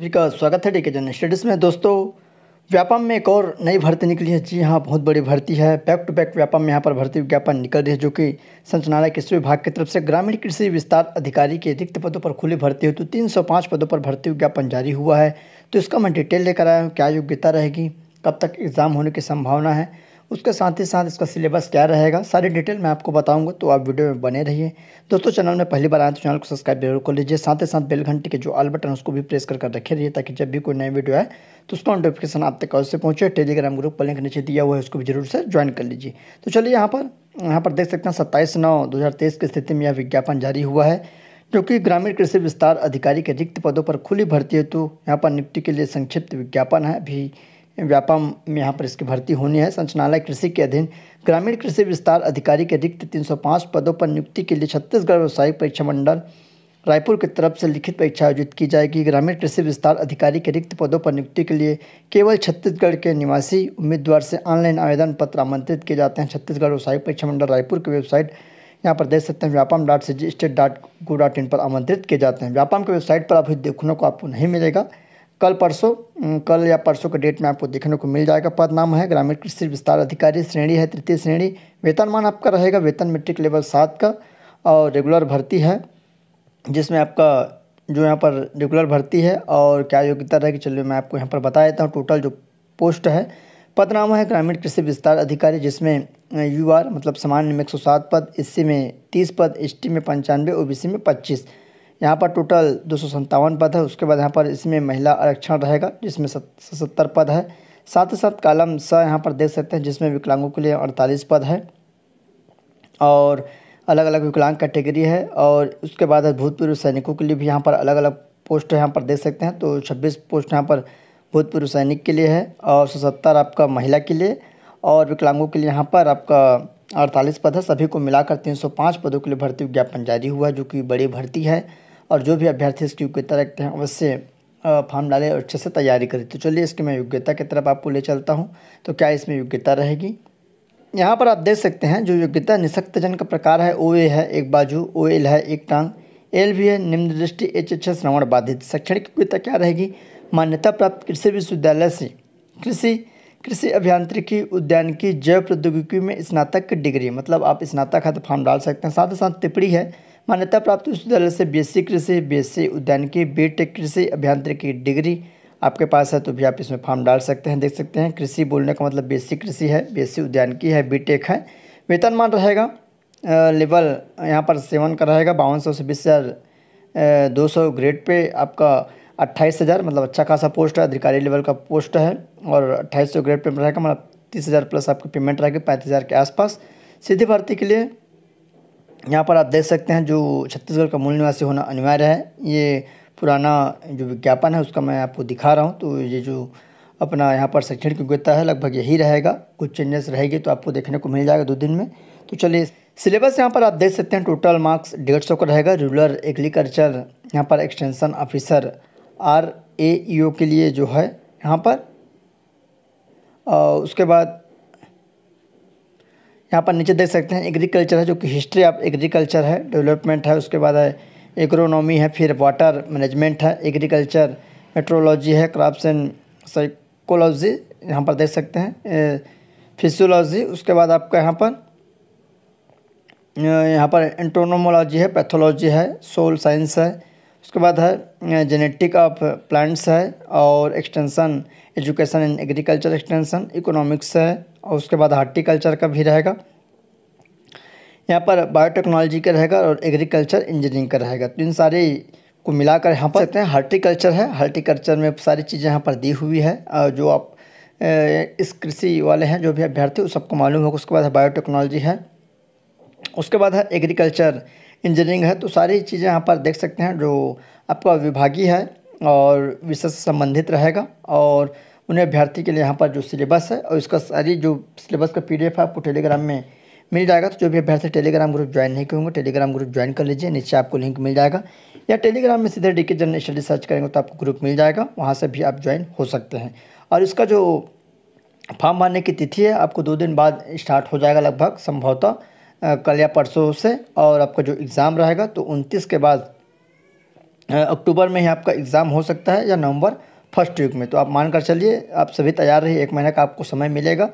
जी का स्वागत है डी जनरल स्टडीज़ में दोस्तों व्यापम में एक और नई भर्ती निकली है जी हाँ बहुत बड़ी भर्ती है बैक टू बैक व्यापम में यहाँ पर भर्ती विज्ञापन निकल रही है जो कि संचालनालय कृषि विभाग की तरफ से ग्रामीण कृषि विस्तार अधिकारी के रिक्त पदों पर खुली भर्ती हो तो तीन सौ पाँच पदों पर भर्ती विज्ञापन जारी हुआ है तो इसका मैं डिटेल लेकर आया हूँ क्या योग्यता रहेगी कब तक एग्ज़ाम होने की संभावना है उसके साथ ही साथ इसका सिलेबस क्या रहेगा सारी डिटेल मैं आपको बताऊंगा तो आप वीडियो में बने रहिए दोस्तों चैनल में पहली बार आए तो चैनल को सब्सक्राइब जरूर कर लीजिए साथ ही साथ बेल घंटे के जो ऑल बटन उसको भी प्रेस करके कर रखे रहिए ताकि जब भी कोई नई वीडियो आए तो उसका नोटिफिकेशन आप तक उससे पहुँचे टेलीग्राम ग्रुप पर लिंक नीचे दिया हुआ है उसको भी जरूर से ज्वाइन कर लीजिए तो चलिए यहाँ पर यहाँ पर देख सकते हैं सत्ताईस नौ दो की स्थिति में यह विज्ञापन जारी हुआ है जो कि ग्रामीण कृषि विस्तार अधिकारी के रिक्त पदों पर खुली भर्ती हेतु यहाँ पर नियुक्ति के लिए संक्षिप्त विज्ञापन है अभी व्यापम में यहाँ पर इसकी भर्ती होनी है संचनालय कृषि के अधीन ग्रामीण कृषि विस्तार अधिकारी के रिक्त 305 पदों पर नियुक्ति के लिए छत्तीसगढ़ व्यावसायिक परीक्षा मंडल रायपुर की तरफ से लिखित परीक्षा आयोजित की जाएगी ग्रामीण कृषि विस्तार अधिकारी के रिक्त पदों पर नियुक्ति के लिए केवल छत्तीसगढ़ के निवासी उम्मीदवार से ऑनलाइन आवेदन पत्र आमंत्रित किए जाते हैं छत्तीसगढ़ व्यवसायिक परीक्षा मंडल रायपुर की वेबसाइट यहाँ पर देख सकते हैं Vyapam dot C G state dot gov dot in पर आमंत्रित किए जाते हैं व्यापम की वेबसाइट पर अभी देखने को आपको नहीं मिलेगा कल परसों कल या परसों के डेट में आपको देखने को मिल जाएगा पद नाम है ग्रामीण कृषि विस्तार अधिकारी श्रेणी है तृतीय श्रेणी वेतनमान आपका रहेगा वेतन मेट्रिक लेवल सात का और रेगुलर भर्ती है जिसमें आपका जो यहाँ पर रेगुलर भर्ती है और क्या योग्यता रहेगी चलिए मैं आपको यहाँ पर बता देता हूँ टोटल जो पोस्ट है पद नाम है ग्रामीण कृषि विस्तार अधिकारी जिसमें यू आर मतलब सामान्य में एक सौ सात पद एस में तीस पद एस में पंचानवे ओ में पच्चीस यहाँ पर टोटल दो पद है उसके बाद यहाँ पर इसमें महिला आरक्षण रहेगा जिसमें सत्तर पद है साथ ही साथ कालम स यहाँ पर देख सकते हैं जिसमें विकलांगों के लिए अड़तालीस पद है और अलग अलग विकलांग कैटेगरी है और उसके बाद भूतपूर्व सैनिकों के लिए भी यहाँ पर अलग अलग पोस्ट यहाँ पर देख सकते हैं तो छब्बीस पोस्ट यहाँ पर भूतपूर्व सैनिक के लिए है और सत्तर आपका महिला के लिए और विकलांगों के लिए यहाँ पर आपका अड़तालीस पद है सभी को मिलाकर 305 पदों के लिए भर्ती विज्ञापन जारी हुआ है जो कि बड़ी भर्ती है और जो भी अभ्यर्थी इसकी योग्यता रखते हैं अवश्य फॉर्म डाले और अच्छे से तैयारी करें तो चलिए इसकी मैं योग्यता की तरफ आपको ले चलता हूँ तो क्या इसमें योग्यता रहेगी यहाँ पर आप देख सकते हैं जो योग्यता निशक्तजन का प्रकार है ओ ए है एक बाजू ओ एल है एक टांग एल भी है निम्न दृष्टि एच एच श्रवण बाधित शैक्षणिक योग्यता क्या रहेगी मान्यता प्राप्त कृषि विश्वविद्यालय से कृषि कृषि अभियांत्रिकी उद्यानिकी जैव प्रौद्योगिकी में स्नातक की डिग्री मतलब आप स्नातक है तो फॉर्म डाल सकते हैं साथ ही साथ टिप्पणी है मान्यता प्राप्त विश्वविद्यालय से बीएससी कृषि बीएससी उद्यानिकी बीटेक कृषि अभियांत्रिकी डिग्री आपके पास है तो भी आप इसमें फॉर्म डाल सकते हैं देख सकते हैं कृषि बोलने का मतलब बीएससी कृषि है बीएससी उद्यानिकी है बीटेक है वेतनमान रहेगा लेवल यहाँ पर सेवन का रहेगा बावन सौ से बीस हज़ार दो सौ ग्रेड पे आपका अट्ठाईस हज़ार मतलब अच्छा खासा पोस्ट है अधिकारी लेवल का पोस्ट है और अट्ठाईस सौ ग्रेड पे रहेगा मतलब तीस हज़ार प्लस आपकी पेमेंट रहेगी पैंतीस हज़ार के आसपास सीधी भर्ती के लिए यहाँ पर आप देख सकते हैं जो छत्तीसगढ़ का मूल निवासी होना अनिवार्य है ये पुराना जो विज्ञापन है उसका मैं आपको दिखा रहा हूँ तो ये जो अपना यहाँ पर शैक्षणिक योग्यता है लगभग यही रहेगा कुछ चेंजेस रहेगी तो आपको देखने को मिल जाएगा दो दिन में तो चलिए सिलेबस यहाँ पर आप देख सकते हैं टोटल मार्क्स डेढ़ सौ का रहेगा रूरल एग्रीकल्चर यहाँ पर एक्सटेंशन ऑफिसर आर ए के लिए जो है यहाँ पर आ, उसके बाद यहाँ पर नीचे देख सकते हैं एग्रीकल्चर है जो कि हिस्ट्री ऑफ एग्रीकल्चर है डेवलपमेंट है उसके बाद है एग्रोनॉमी है फिर वाटर मैनेजमेंट है एग्रीकल्चर मेट्रोलॉजी है क्रॉप्स एंड साइकोलॉजी यहाँ पर देख सकते हैं फिजियोलॉजी उसके बाद आपका यहाँ पर यहाँ पर एंटोनोमोलॉजी है पैथोलॉजी है सोल साइंस है उसके बाद है जेनेटिक ऑफ प्लांट्स है और extension education and agriculture extension economics है और उसके बाद हार्टिकल्चर का भी रहेगा यहाँ पर बायोटेक्नोलॉजी का रहेगा और एग्रीकल्चर इंजीनियरिंग का रहेगा तो इन सारे को मिलाकर यहाँ पर सकते हैं हार्टिकल्चर है हार्टिकल्चर में सारी चीज़ें यहाँ पर दी हुई है जो आप इस कृषि वाले हैं जो भी अभ्यर्थी उस सबको मालूम होगा उसके बाद है बायोटेक्नोलॉजी है उसके बाद है एग्रीकल्चर इंजीनियरिंग है तो सारी चीज़ें यहाँ पर देख सकते हैं जो आपका विभागीय है और विषय से संबंधित रहेगा और उन्हें अभ्यर्थी के लिए यहाँ पर जो सिलेबस है और इसका सारी जो सिलेबस का पीडीएफ है आपको टेलीग्राम में मिल जाएगा तो जो भी अभ्यर्थी टेलीग्राम ग्रुप ज्वाइन नहीं करेंगे टेलीग्राम ग्रुप ज्वाइन कर लीजिए नीचे आपको लिंक मिल जाएगा या टेलीग्राम में सीधे डी के जनरल स्टडी सर्च करेंगे तो आपको ग्रुप मिल जाएगा वहाँ से भी आप ज्वाइन हो सकते हैं और इसका जो फॉर्म भरने की तिथि है आपको दो दिन बाद स्टार्ट हो जाएगा लगभग संभवतः कल या परसों से और आपका जो एग्ज़ाम रहेगा तो उनतीस के बाद अक्टूबर में ही आपका एग्ज़ाम हो सकता है या नवंबर फर्स्ट वीक में तो आप मान कर चलिए आप सभी तैयार रहिए एक महीने का आपको समय मिलेगा